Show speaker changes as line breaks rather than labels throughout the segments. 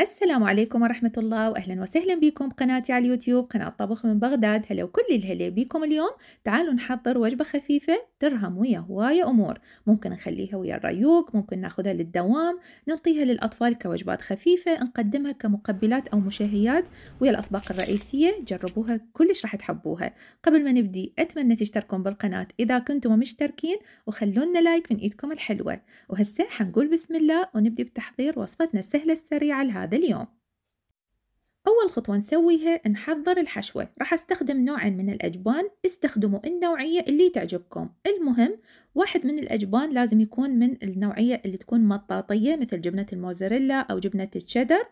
السلام عليكم ورحمة الله وأهلا وسهلا بكم بقناتي على اليوتيوب قناة طبخ من بغداد هلا وكل الهلا بكم اليوم تعالوا نحضر وجبة خفيفة ترهم ويا هواية أمور ممكن نخليها ويا الريوق ممكن ناخذها للدوام نعطيها للأطفال كوجبات خفيفة نقدمها كمقبلات أو مشهيات ويا الأطباق الرئيسية جربوها كلش راح تحبوها قبل ما نبدي أتمنى تشتركون بالقناة إذا كنتم مشتركين وخلونا لايك من إيدكم الحلوة وهسه حنقول بسم الله ونبدي بتحضير وصفتنا السهلة السريعة لها لهذا اليوم أول خطوة نسويها نحضر الحشوة راح أستخدم نوع من الأجبان استخدموا النوعية اللي تعجبكم المهم واحد من الأجبان لازم يكون من النوعية اللي تكون مطاطية مثل جبنة الموزاريلا أو جبنة الشدر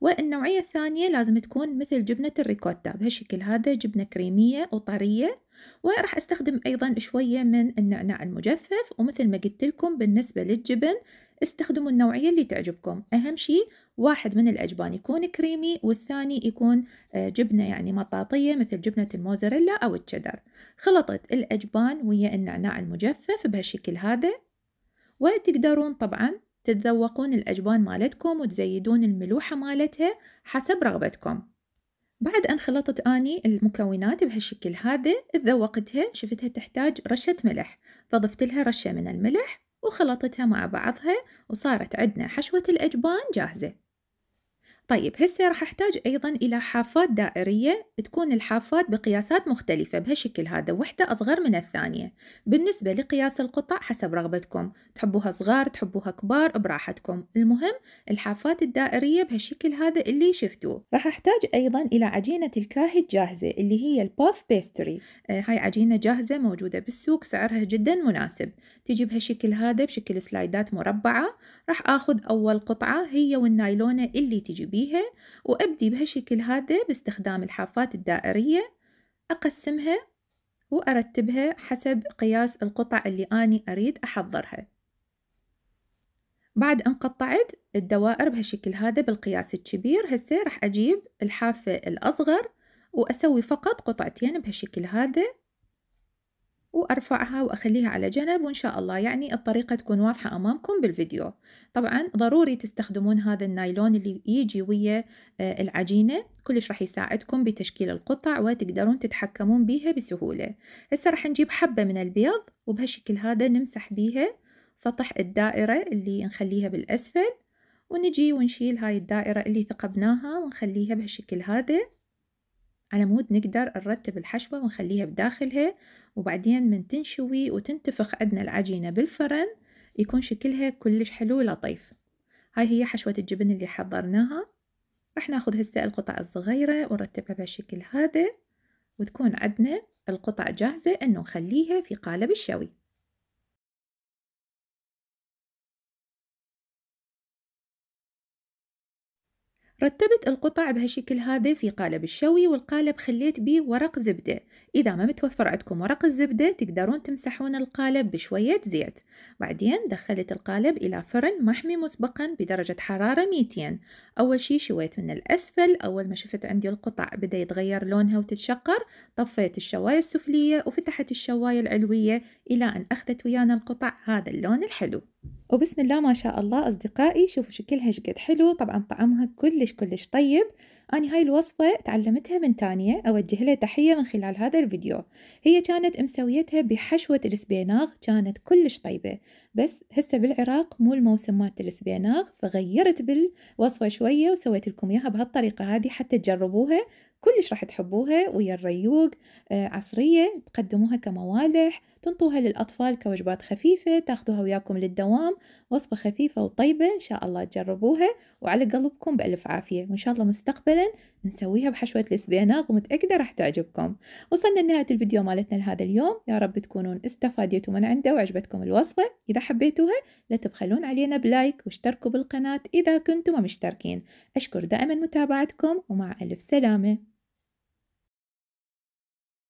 والنوعية الثانية لازم تكون مثل جبنة الريكوتا بهالشكل هذا جبنة كريمية وطرية وراح استخدم أيضا شوية من النعناع المجفف ومثل ما قلت لكم بالنسبة للجبن استخدموا النوعية اللي تعجبكم أهم شيء واحد من الأجبان يكون كريمي والثاني يكون آه، جبنة يعني مطاطية مثل جبنة الموزاريلا أو التشدر خلطت الأجبان ويا النعناع المجفف بهالشكل هذا وتقدرون طبعا تتذوقون الأجبان مالتكم وتزيدون الملوحة مالتها حسب رغبتكم بعد أن خلطت أني المكونات بهالشكل هذا تذوقتها شفتها تحتاج رشة ملح فضفت لها رشة من الملح وخلطتها مع بعضها وصارت عندنا حشوة الأجبان جاهزة طيب هسه راح احتاج ايضا الى حافات دائرية تكون الحافات بقياسات مختلفة بهالشكل هذا وحدة اصغر من الثانية بالنسبة لقياس القطع حسب رغبتكم تحبوها صغار تحبوها كبار براحتكم المهم الحافات الدائرية بهالشكل هذا اللي شفتوه راح احتاج ايضا الى عجينة الكاهي الجاهزة اللي هي الباف بيستري آه هاي عجينة جاهزة موجودة بالسوق سعرها جدا مناسب تجي بهالشكل هذا بشكل سلايدات مربعة راح اخذ اول قطعة هي والنايلونة اللي تجي بيه بيها وأبدي بهالشكل هذا باستخدام الحافات الدائرية أقسمها وأرتبها حسب قياس القطع اللي أني أريد أحضرها بعد أن قطعت الدوائر بهالشكل هذا بالقياس الكبير هسه راح أجيب الحافة الأصغر وأسوي فقط قطعتين بهالشكل هذا وأرفعها وأخليها على جنب وإن شاء الله يعني الطريقة تكون واضحة أمامكم بالفيديو طبعا ضروري تستخدمون هذا النايلون اللي يجي ويا آه، العجينة كلش راح يساعدكم بتشكيل القطع وتقدرون تتحكمون بيها بسهولة هسه راح نجيب حبة من البيض وبهالشكل هذا نمسح بيها سطح الدائرة اللي نخليها بالأسفل ونجي ونشيل هاي الدائرة اللي ثقبناها ونخليها بهالشكل هذا على مود نقدر نرتب الحشوة ونخليها بداخلها وبعدين من تنشوي وتنتفخ عندنا العجينة بالفرن يكون شكلها كلش حلو لطيف هاي هي حشوة الجبن اللي حضرناها راح ناخذ هسه القطع الصغيرة ونرتبها بهالشكل هذا وتكون عندنا القطع جاهزة انه نخليها في قالب الشوي رتبت القطع بهالشكل هذا في قالب الشوي والقالب خليت بيه ورق زبدة إذا ما متوفر عندكم ورق الزبدة تقدرون تمسحون القالب بشوية زيت بعدين دخلت القالب إلى فرن محمي مسبقا بدرجة حرارة 200 أول شي شويت من الأسفل أول ما شفت عندي القطع بدأ يتغير لونها وتتشقر طفيت الشواية السفلية وفتحت الشواية العلوية إلى أن أخذت ويانا القطع هذا اللون الحلو وبسم الله ما شاء الله أصدقائي شوفوا شكلها شقد حلو طبعا طعمها كلش كلش طيب أنا هاي الوصفة تعلمتها من تانية أوجه لها تحية من خلال هذا الفيديو هي كانت مسويتها بحشوة السبيناغ كانت كلش طيبة بس هسه بالعراق مو الموسم مالت السبيناغ فغيرت بالوصفة شوية وسويت لكم إياها بهالطريقة هذه حتى تجربوها كلش راح تحبوها ويا الريوق آه، عصرية تقدموها كموالح تنطوها للأطفال كوجبات خفيفة تاخذوها وياكم للدوام وصفة خفيفة وطيبة إن شاء الله تجربوها وعلى قلبكم بألف عافية وإن شاء الله مستقبلا نسويها بحشوة السبيناغ ومتأكدة راح تعجبكم وصلنا لنهاية الفيديو مالتنا لهذا اليوم يا رب تكونون استفاديتوا من عنده وعجبتكم الوصفة إذا حبيتوها لا تبخلون علينا بلايك واشتركوا بالقناة إذا كنتم مشتركين أشكر دائما متابعتكم ومع ألف سلامة